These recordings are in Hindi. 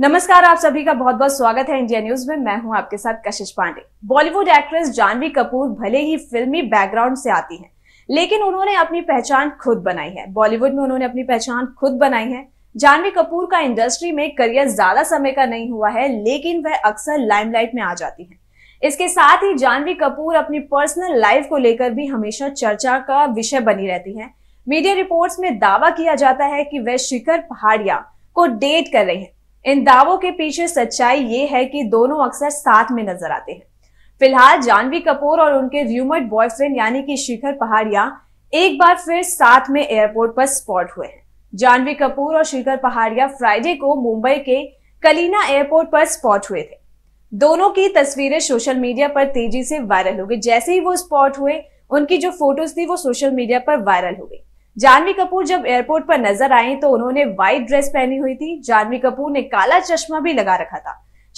नमस्कार आप सभी का बहुत बहुत स्वागत है इंडिया न्यूज में मैं हूं आपके साथ कशिश पांडे बॉलीवुड एक्ट्रेस जानवी कपूर भले ही फिल्मी बैकग्राउंड से आती हैं लेकिन उन्होंने अपनी पहचान खुद बनाई है बॉलीवुड में उन्होंने अपनी पहचान खुद बनाई है जानवी कपूर का इंडस्ट्री में करियर ज्यादा समय का नहीं हुआ है लेकिन वह अक्सर लाइमलाइट में आ जाती है इसके साथ ही जानवी कपूर अपनी पर्सनल लाइफ को लेकर भी हमेशा चर्चा का विषय बनी रहती है मीडिया रिपोर्ट्स में दावा किया जाता है कि वह शिखर पहाड़िया को डेट कर रही है इन दावों के पीछे सच्चाई ये है कि दोनों अक्सर साथ में नजर आते हैं फिलहाल जानवी कपूर और उनके र्यूमर्ड बॉयफ्रेंड यानी कि शिखर पहाड़िया एक बार फिर साथ में एयरपोर्ट पर स्पॉट हुए हैं जानवी कपूर और शिखर पहाड़िया फ्राइडे को मुंबई के कलीना एयरपोर्ट पर स्पॉट हुए थे दोनों की तस्वीरें सोशल मीडिया पर तेजी से वायरल हो गई जैसे ही वो स्पॉट हुए उनकी जो फोटोज थी वो सोशल मीडिया पर वायरल हो गई जानवी कपूर जब एयरपोर्ट पर नजर आई तो उन्होंने व्हाइट ड्रेस पहनी हुई थी जानवी कपूर ने काला चश्मा भी लगा रखा था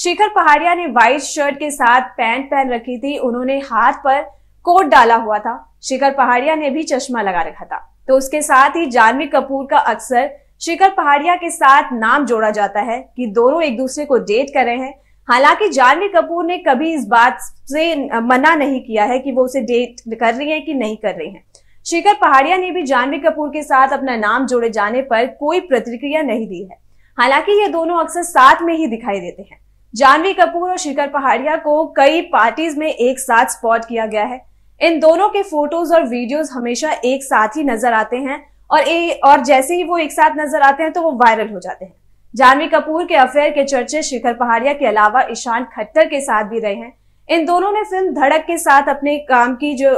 शिखर पहाड़िया ने व्हाइट शर्ट के साथ पैंट पहन रखी थी उन्होंने हाथ पर कोट डाला हुआ था शिखर पहाड़िया ने भी चश्मा लगा रखा था तो उसके साथ ही जानवी कपूर का अक्सर शिखर पहाड़िया के साथ नाम जोड़ा जाता है कि दोनों एक दूसरे को डेट कर रहे हैं हालांकि जानवी कपूर ने कभी इस बात से मना नहीं किया है कि वो उसे डेट कर रही है कि नहीं कर रही है शेखर पहाड़िया ने भी जानवी कपूर के साथ अपना नाम जोड़े जाने पर कोई प्रतिक्रिया नहीं दी है हालांकि ये दोनों अक्सर साथ में ही दिखाई देते हैं जानवी कपूर और शिखर पहाड़िया को कई पार्टीज में एक साथ स्पॉट किया गया है इन दोनों के फोटोज और वीडियोज हमेशा एक साथ ही नजर आते हैं और ए, और जैसे ही वो एक साथ नजर आते हैं तो वो वायरल हो जाते हैं जानवी कपूर के अफेयर के चर्चे शिखर पहाड़िया के अलावा ईशान खट्टर के साथ भी रहे हैं इन दोनों ने फिल्म धड़क के साथ अपने काम की जो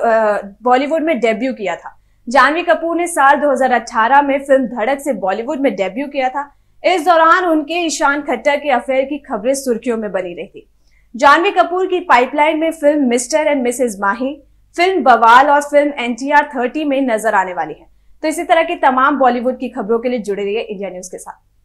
बॉलीवुड में डेब्यू किया था जानवी कपूर ने साल 2018 में फिल्म धड़क से बॉलीवुड में डेब्यू किया था इस दौरान उनके ईशान खट्टर के अफेयर की खबरें सुर्खियों में बनी रही थी जानवी कपूर की पाइपलाइन में film Mr and Mrs Mahi film Bawaal और film N T R thirty में नजर आने वाली है तो इसी तरह की तमाम बॉलीवुड की खबरों के लिए जुड़े रहिए इंडिया न्यूज के साथ